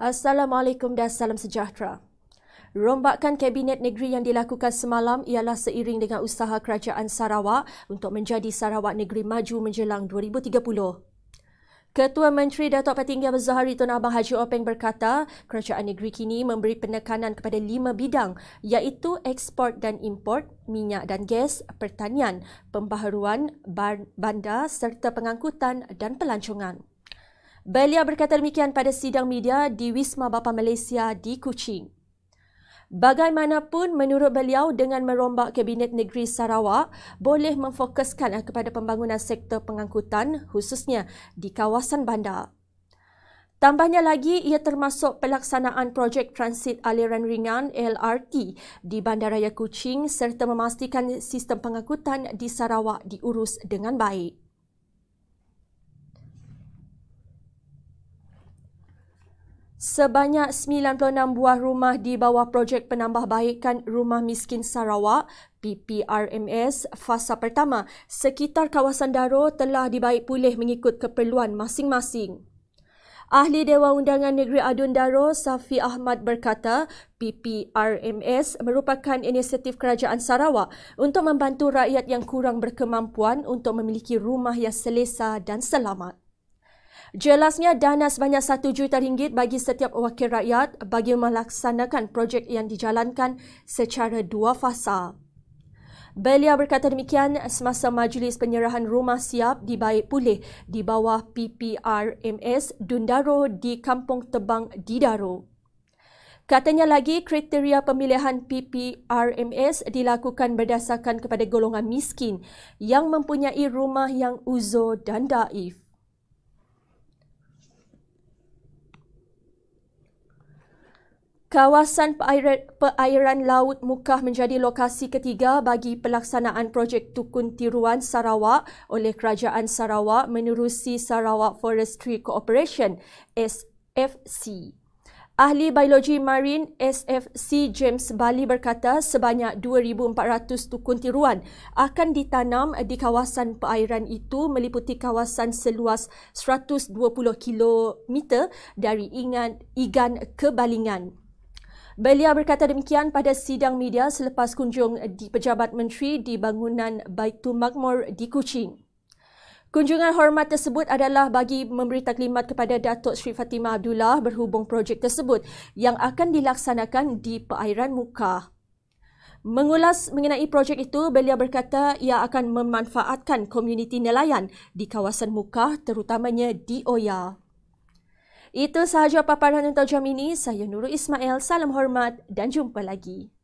Assalamualaikum dan salam sejahtera. Rombakan Kabinet Negeri yang dilakukan semalam ialah seiring dengan usaha Kerajaan Sarawak untuk menjadi Sarawak Negeri Maju menjelang 2030. Ketua Menteri Datuk Patinggi Abdul Zahari Tun Abang Haji Openg berkata, kerajaan negeri kini memberi penekanan kepada lima bidang iaitu ekspor dan import, minyak dan gas, pertanian, pembaharuan, bandar serta pengangkutan dan pelancongan. Beliau berkata demikian pada sidang media di Wisma Bapa Malaysia di Kuching. Bagaimanapun menurut beliau dengan merombak Kabinet Negeri Sarawak boleh memfokuskan eh, kepada pembangunan sektor pengangkutan khususnya di kawasan bandar. Tambahnya lagi ia termasuk pelaksanaan projek transit aliran ringan LRT di Bandaraya Kuching serta memastikan sistem pengangkutan di Sarawak diurus dengan baik. Sebanyak 96 buah rumah di bawah projek penambahbaikan rumah miskin Sarawak PPRMS fasa pertama sekitar kawasan Daro telah dibaik pulih mengikut keperluan masing-masing. Ahli Dewan Undangan Negeri Adun Daro, Safi Ahmad berkata, PPRMS merupakan inisiatif kerajaan Sarawak untuk membantu rakyat yang kurang berkemampuan untuk memiliki rumah yang selesa dan selamat. Jelasnya dana sebanyak satu juta ringgit bagi setiap wakil rakyat bagi melaksanakan projek yang dijalankan secara dua fasa. Belia berkata demikian semasa majlis penyerahan rumah siap dibaik pulih di bawah PPRMS Dundaro di Kampung Tebang Didaro. Katanya lagi kriteria pemilihan PPRMS dilakukan berdasarkan kepada golongan miskin yang mempunyai rumah yang uzur dan daif. Kawasan perairan, Laut Mukah menjadi lokasi ketiga bagi pelaksanaan projek Tukun Tiruan Sarawak oleh Kerajaan Sarawak menerusi Sarawak Forestry Cooperation SFC. Ahli Biologi Marin SFC James Bali berkata sebanyak 2,400 tukun tiruan akan ditanam di kawasan perairan itu meliputi kawasan seluas 120 km dari Igan ke Balingan. Beliau berkata demikian pada sidang media selepas kunjung di Pejabat Menteri di bangunan Baitul Makmur di Kuching. Kunjungan hormat tersebut adalah bagi memberi taklimat kepada Datuk Sri Fatimah Abdullah berhubung projek tersebut yang akan dilaksanakan di Perairan Muka. Mengulas mengenai projek itu, beliau berkata ia akan memanfaatkan komuniti nelayan di kawasan Muka terutamanya di Oya. Itu sahaja paparan untuk jam ini. Saya Nurul Ismail. Salam hormat dan jumpa lagi.